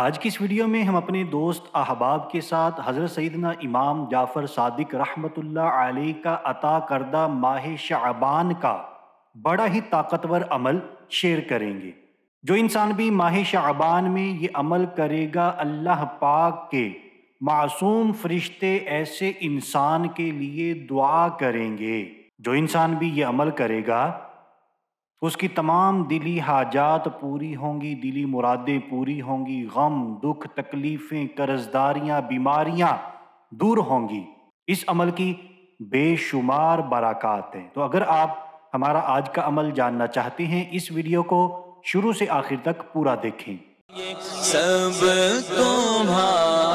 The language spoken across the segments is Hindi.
आज की इस वीडियो में हम अपने दोस्त अहबाब के साथ हज़रत सईदना इमाम जाफ़र सादिक रहमतुल्ला आली का अता करदा माह शबान का बड़ा ही ताकतवर अमल शेयर करेंगे जो इंसान भी माह शबान में ये अमल करेगा अल्लाह पाक के मासूम फरिश्ते ऐसे इंसान के लिए दुआ करेंगे जो इंसान भी ये अमल करेगा उसकी तमाम दिली हाजात पूरी होंगी दिली मुरादें पूरी होंगी गम दुख तकलीफ़ें कर्जदारियाँ बीमारियाँ दूर होंगी इस अमल की बेशुमार बरक़ात हैं तो अगर आप हमारा आज का अमल जानना चाहते हैं इस वीडियो को शुरू से आखिर तक पूरा देखें सब तुम्हारा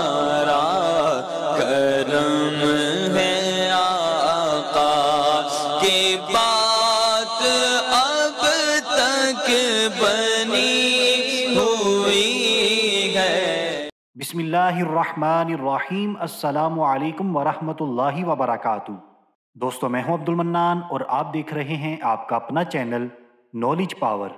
बिसमीम् अल्लाम वरहमतुल्लाहि वबरकातु दोस्तों मैं हूं अब्दुल मन्नान और आप देख रहे हैं आपका अपना चैनल नॉलेज पावर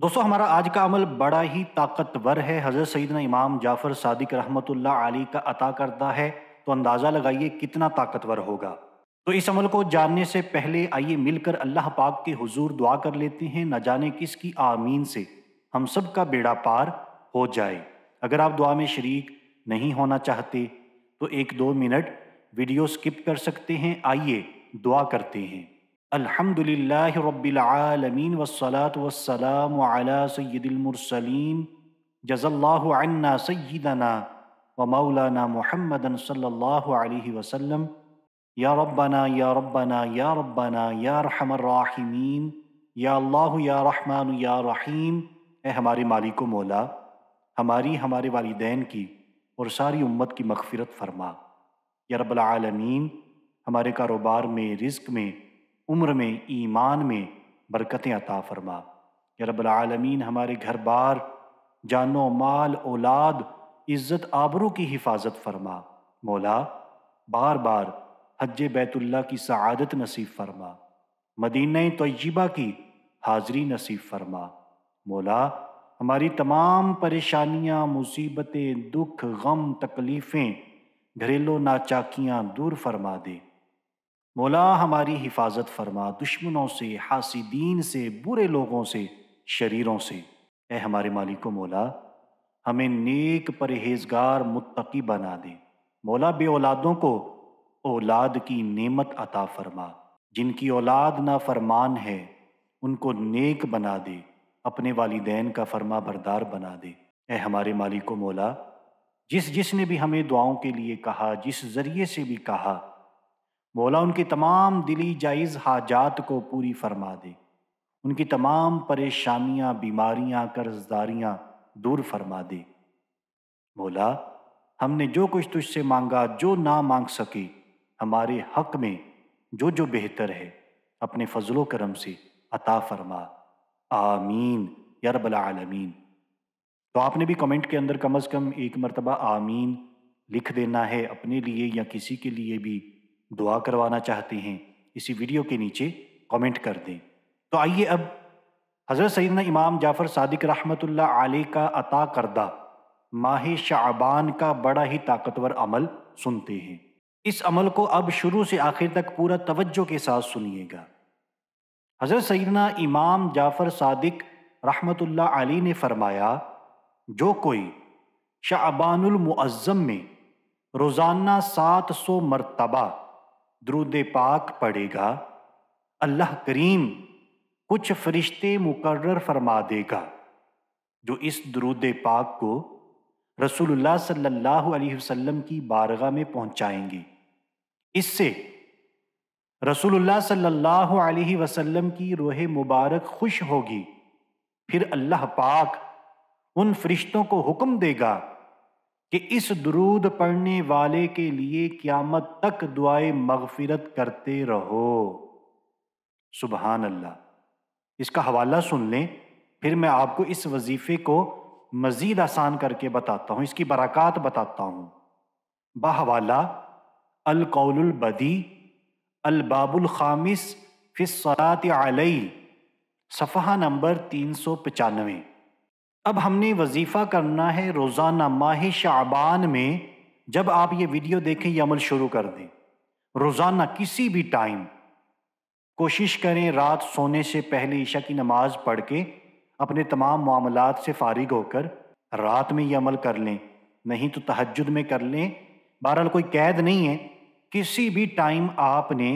दोस्तों हमारा आज का अमल बड़ा ही ताकतवर है हज़रत सईदना इमाम जाफ़र सादिक रहमतुल्ला अली का अता करता है तो अंदाज़ा लगाइए कितना ताकतवर होगा तो इस अमल को जानने से पहले आइए मिलकर अल्लाह पाक के हुजूर दुआ कर लेते हैं न जाने किसकी आमीन से हम सब का बेड़ा पार हो जाए अगर आप दुआ में शरीक नहीं होना चाहते तो एक दो मिनट वीडियो स्किप कर सकते हैं आइए दुआ करते हैं अल्हम्दुलिल्लाह रब्बिल आलमीन वस्सलात वस्सलाम अला सय्यदिल मुरसलीन जज़ल्लाहु अन्ना सय्यदना व मौलाना मुहम्मदन सल्लल्लाहु अलैहि वसल्लम या रब्बना या रब्बना या रब्बना या रहमर राहिमीन या अल्लाह या रहमान या रहीम ए हमारे मालिक मौला हमारी हमारे वालदेन की और सारी उम्मत की मगफिरत फरमा या रबालमीन हमारे कारोबार में रिस्क में उम्र में ईमान में बरकतें अता फरमा या हमारे घर बार जानो माल औलाद इज़्ज़त आबरू की हिफाजत फरमा मौला बार बार हज बैतुल्ला की सआदत नसीब फरमा मदीन तय्यबा की हाज़री नसीब फरमा मौला हमारी तमाम परेशानियां, मुसीबतें दुख गम तकलीफ़ें घरेलू नाचाकियां दूर फरमा दे मौला हमारी हिफाजत फरमा दुश्मनों से हासिदीन से बुरे लोगों से शरीरों से ऐ हमारे मालिक मौला हमें नेक परहेजगार मुत्तकी बना दे मौला बे औलादों को औलाद की नेमत अता फरमा जिनकी औलाद ना फरमान है उनको नेक बना दे अपने वालदेन का फरमा बरदार बना दे ए हमारे मालिक मौला जिस जिसने भी हमें दुआओं के लिए कहा जिस ज़रिए से भी कहा मौला उनकी तमाम दिली जायज़ हाजात को पूरी फरमा दे उनकी तमाम परेशानियां बीमारियां कर्जदारियां दूर फरमा दे मौला हमने जो कुछ तुझसे मांगा जो ना मांग सके हमारे हक में जो जो बेहतर है अपने फजलो करम से अता फरमा आमीन या रब्बल आलमीन तो आपने भी कमेंट के अंदर कम अज़ कम एक मरतबा आमीन लिख देना है अपने लिए या किसी के लिए भी दुआ करवाना चाहते हैं इसी वीडियो के नीचे कमेंट कर दें तो आइए अब हज़रत सैदना इमाम जाफ़र सादिक रहमतुल्ला आले का अता करदा माह शाबान का बड़ा ही ताकतवर अमल सुनते हैं इस अमल को अब शुरू से आखिर तक पूरा तवज्जो के साथ सुनिएगा हज़रत सैदना इमाम जाफ़र सादिक रहमतुल्लाह अली ने फरमाया जो कोई मुअज़्ज़म में रोज़ाना सात सौ मरतबा द्रुद पाक पढ़ेगा अल्लाह करीम कुछ फरिश्ते मुकर्र फरमा देगा जो इस द्रुद पाक को रसूलुल्लाह सल्लल्लाहु अलैहि वसल्लम की बारगाह में पहुंचाएंगे इससे रसूलुल्लाह सल्लल्लाहु अलैहि वसल्लम की रोह मुबारक खुश होगी फिर अल्लाह पाक उन फरिश्तों को हुक्म देगा कि इस दरूद पढ़ने वाले के लिए क़्यामत तक दुआए मगफिरत करते रहो सुबहान अल्लाह इसका हवाला सुन लें फिर मैं आपको इस वजीफ़े को मज़ीद आसान करके बताता हूँ इसकी बरक़ात बताता हूँ बहवाला अलकौलबदी खामिस फ़िसलात आलई सफ़ा नंबर तीन सौ पचानवे अब हमने वजीफ़ा करना है रोज़ाना माह शाबान में जब आप ये वीडियो देखें यह अमल शुरू कर दें रोज़ाना किसी भी टाइम कोशिश करें रात सोने से पहले ईशा की नमाज़ पढ़ के अपने तमाम मामलात से फारिग होकर रात में ये अमल कर लें नहीं तो तहजद में कर लें बहरहाल कोई कैद नहीं है किसी भी टाइम आपने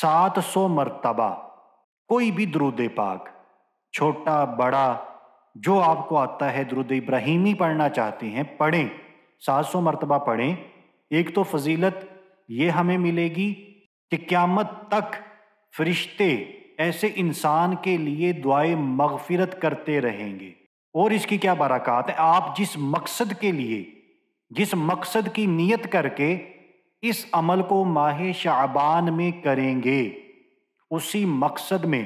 700 मर्तबा कोई भी द्रुद पाक छोटा बड़ा जो आपको आता है द्रुद इब्राहिमी पढ़ना चाहते हैं पढ़ें 700 मर्तबा पढ़ें एक तो फजीलत ये हमें मिलेगी कि क़्यामत तक फरिश्ते ऐसे इंसान के लिए दुआए मगफिरत करते रहेंगे और इसकी क्या बरक़ात है आप जिस मकसद के लिए जिस मकसद की नीयत करके इस अमल को माह शाबान में करेंगे उसी मकसद में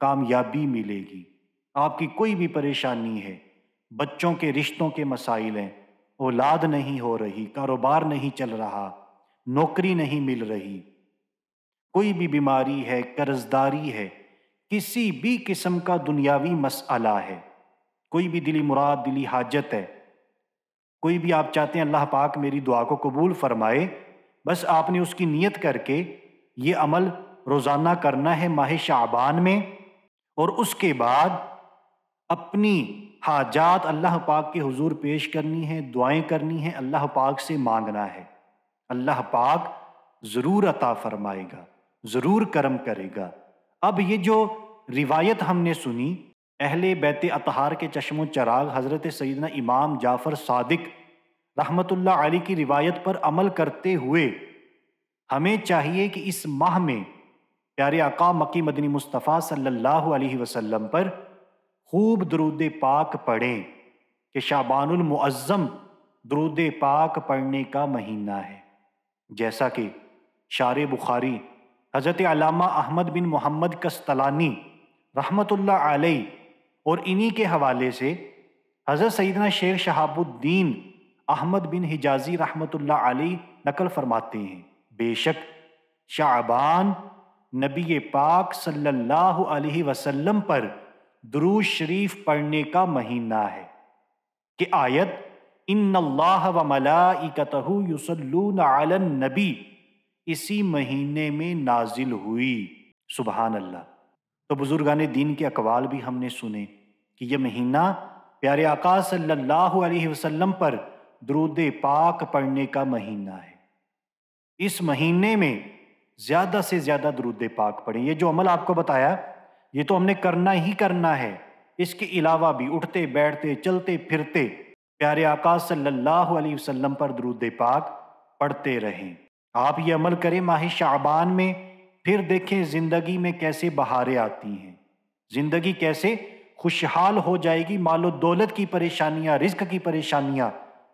कामयाबी मिलेगी आपकी कोई भी परेशानी है बच्चों के रिश्तों के मसाइल हैं औलाद नहीं हो रही कारोबार नहीं चल रहा नौकरी नहीं मिल रही कोई भी बीमारी है कर्जदारी है किसी भी किस्म का दुनियावी मसला है कोई भी दिली मुराद दिली हाजत है कोई भी आप चाहते हैं अल्लाह पाक मेरी दुआ को कबूल फरमाए बस आपने उसकी नीयत करके ये अमल रोज़ाना करना है माह शाबान में और उसके बाद अपनी हाजात अल्लाह पाक के हुजूर पेश करनी है दुआएं करनी है अल्लाह पाक से मांगना है अल्लाह पाक ज़रूर अता फरमाएगा ज़रूर करम करेगा अब ये जो रिवायत हमने सुनी अहले बैत अतहार के चश्मो चराग हज़रत सैदना इमाम जाफ़र सादिक रहमतुल्ला अली की रिवायत पर अमल करते हुए हमें चाहिए कि इस माह में प्यारे आका मकी मदनी मुस्तफ़ा सल्लल्लाहु अलैहि वसल्लम पर खूब दरूद पाक पढ़ें कि शाबानमज़म दरूद पाक पढ़ने का महीना है जैसा कि शार बुखारी हज़रत अलामा अहमद बिन मोहम्मद कस्तलानी रहमतुल्ला आलई और इन्हीं के हवाले से हज़रत सैदना शेख शहाबुद्दीन अहमद बिन हिजाजी रहमतुल्ला अली नकल फरमाते हैं बेशक शाबान नबी पाक सल्लल्लाहु अलैहि वसल्लम पर दरूज शरीफ पढ़ने का महीना है कि आयत इन अल्लाह व मलाइकतहु युसल्लून अलन नबी इसी महीने में नाजिल हुई सुबहान अल्लाह तो बुज़ुर्गान दीन के अकवाल भी हमने सुने कि यह महीना प्यारे आका सल्लल्लाहु अलैहि वसल्लम पर द्रुद पाक पढ़ने का महीना है इस महीने में ज़्यादा से ज़्यादा दरूद पाक पढ़ें ये जो अमल आपको बताया ये तो हमने करना ही करना है इसके अलावा भी उठते बैठते चलते फिरते प्यारे आकाश सल्लल्लाहु अलैहि वसल्लम पर द्रुद पाक पढ़ते रहें आप ये अमल करें माह शाबान में फिर देखें ज़िंदगी में कैसे बहारें आती हैं ज़िंदगी कैसे खुशहाल हो जाएगी मालो दौलत की परेशानियाँ रिस्क की परेशानियाँ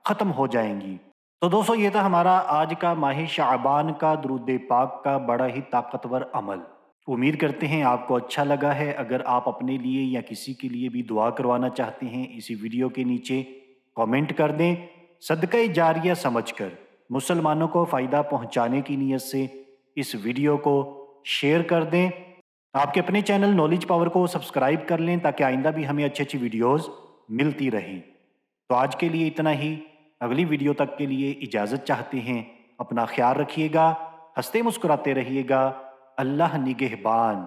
ख़त्म हो जाएंगी तो दोस्तों ये था हमारा आज का माह शाबान का दरुद पाक का बड़ा ही ताकतवर अमल उम्मीद करते हैं आपको अच्छा लगा है अगर आप अपने लिए या किसी के लिए भी दुआ करवाना चाहते हैं इसी वीडियो के नीचे कमेंट कर दें सदका जारिया समझकर मुसलमानों को फ़ायदा पहुंचाने की नीयत से इस वीडियो को शेयर कर दें आपके अपने चैनल नॉलेज पावर को सब्सक्राइब कर लें ताकि आइंदा भी हमें अच्छी अच्छी वीडियोज़ मिलती रहें तो आज के लिए इतना ही अगली वीडियो तक के लिए इजाज़त चाहते हैं अपना ख्याल रखिएगा हंसते मुस्कुराते रहिएगा अल्लाह निगहबान